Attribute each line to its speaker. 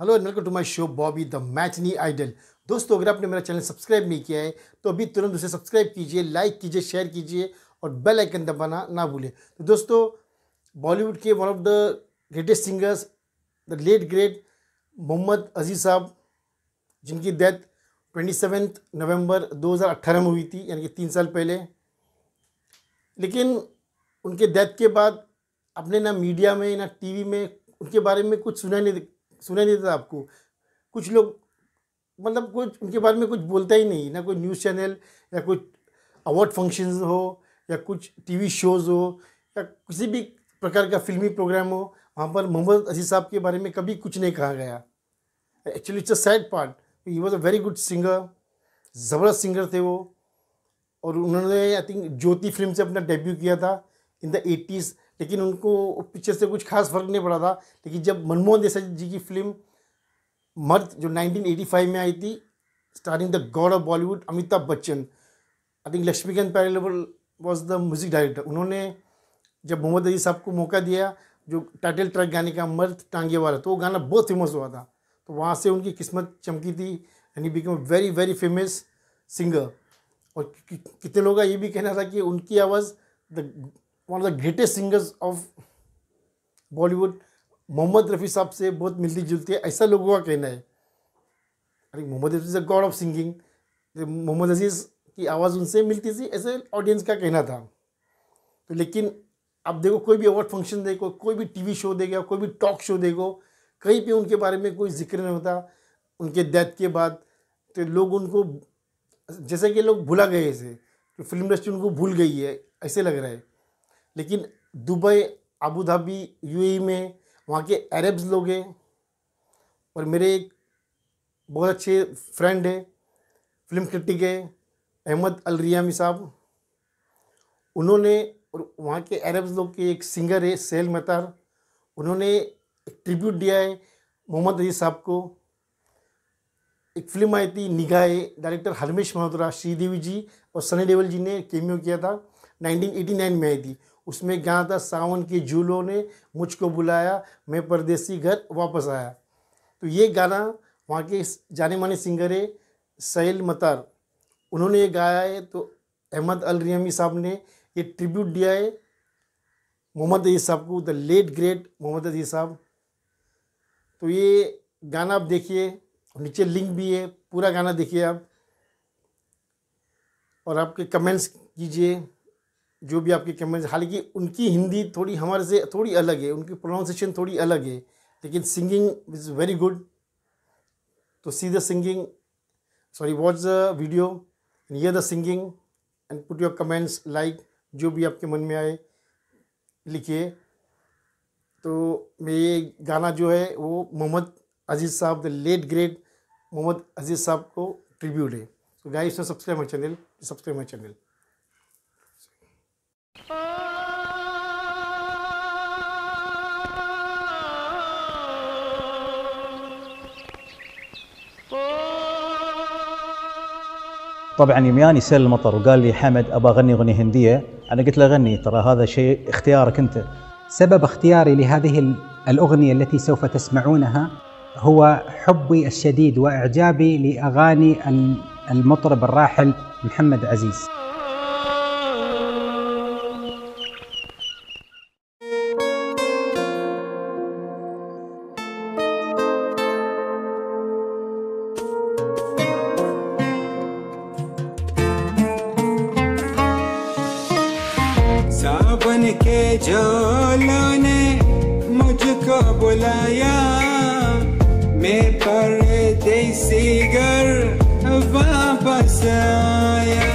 Speaker 1: hello and welcome to my show Bobby the मैचनी idol दोस्तों अगर आपने मेरा चैनल सब्सक्राइब नहीं किया है तो अभी तुरंत उसे सब्सक्राइब कीजिए लाइक कीजिए शेयर कीजिए और बेल आइकन दबाना ना भूलें तो दोस्तों बॉलीवुड के one of the greatest singers the late great Mohammad Aziz sahab जिनकी डेथ ट्वेंटी सेवेंथ नवम्बर दो में हुई थी यानी कि तीन साल पहले लेकिन उनके डेथ के बाद अपने ना मीडिया में ना टीवी में उनके बारे में कुछ सुना नहीं सुना नहीं देता आपको कुछ लोग मतलब कुछ उनके बारे में कुछ बोलता ही नहीं ना कोई न्यूज़ चैनल या कुछ अवार्ड फंक्शन हो या कुछ टीवी शोज़ हो या किसी भी प्रकार का फिल्मी प्रोग्राम हो वहाँ पर मोहम्मद अजीज साहब के बारे में कभी कुछ नहीं कहा गया actually it's a sad part he was a very good singer ज़बरदस्त सिंगर थे वो और उन्होंने आई थिंक ज्योति फिल्म से अपना डेब्यू किया था इन द एटीज़ लेकिन उनको पिक्चर से कुछ खास फर्क नहीं पड़ा था लेकिन जब मनमोहन देसाई जी की फिल्म मर्द जो 1985 में आई थी starring the god of Bollywood Amitabh Bachchan I think Laxmikant Pyarelal was the music director उन्होंने जब मोहम्मद अजी साहब को मौका दिया जो टाइटल ट्रैक गाने का मर्द टांगे वाला तो वो गाना बहुत फेमस हुआ था तो वहाँ से उनकी किस्मत चमकी थी and he become very very famous singer और कितने लोगों का ये भी कहना था कि उनकी आवाज़ the one of the greatest singers of Bollywood Mohammad Rafi sahab से बहुत मिलती जुलती है ऐसा लोगों का कहना है अरे Mohammad Rafi is god of singing Mohammad Aziz की आवाज़ उनसे मिलती थी ऐसे ऑडियंस का कहना था तो लेकिन अब देखो कोई भी अवार्ड फंक्शन देखो कोई भी टीवी शो देगा कोई भी टॉक शो देखो कहीं पे उनके बारे में कोई जिक्र नहीं होता उनके डेथ के बाद तो लोग उनको जैसे कि लोग भुला गए ऐसे तो फिल्म इंडस्ट्री उनको भूल गई है ऐसे लग रहा है लेकिन दुबई अबू धाबी यूएई में वहाँ के अरब्स लोग हैं और मेरे एक बहुत अच्छे फ्रेंड है फिल्म क्रिटिक है अहमद अल रियामी साहब उन्होंने और वहाँ के अरब्स लोग के एक सिंगर है सेल मतार उन्होंने एक ट्रिब्यूट दिया है मोहम्मद अजीज साहब को एक फिल्म आई थी निगाह डायरेक्टर हरमेश मल्होत्रा श्रीदेवी जी और सनी देवल जी ने केमियो किया था 1989 में आई थी उसमें कहा था सावन के झूलों ने मुझको बुलाया मैं परदेसी घर वापस आया तो ये गाना वहाँ के जाने माने सिंगर है सैल मतार उन्होंने ये गाया है तो अहमद अल रियामी साहब ने ये ट्रिब्यूट दिया है मोहम्मद अजी साहब को द लेट ग्रेट मोहम्मद अजी साहब तो ये गाना आप देखिए नीचे लिंक भी है पूरा गाना देखिए आप और आपके कमेंट्स कीजिए जो भी आपके कमेंट्स हालांकि उनकी हिंदी थोड़ी हमारे से थोड़ी अलग है उनकी प्रोनाउंसिएशन थोड़ी अलग है लेकिन सिंगिंग इज़ वेरी गुड तो see the singing sorry watch the video and ये the singing and put your comments like जो भी आपके मन में आए लिखिए तो मैं ये गाना जो है वो Mohammad Aziz sahab the late great Mohammad Aziz sahab को ट्रिब्यूट है तो guys subscribe my channel subscribe my channel طبعا يمياني سال المطر وقال لي حمد ابى اغني اغنيه هنديه انا قلت له غني ترى هذا شيء اختيارك انت سبب اختياري لهذه الاغنيه التي سوف تسمعونها هو حبي الشديد واعجابي لاغاني المطرب الراحل محمد عزيز सावन के झोलों ने मुझको बुलाया मैं देसी घर वापस आया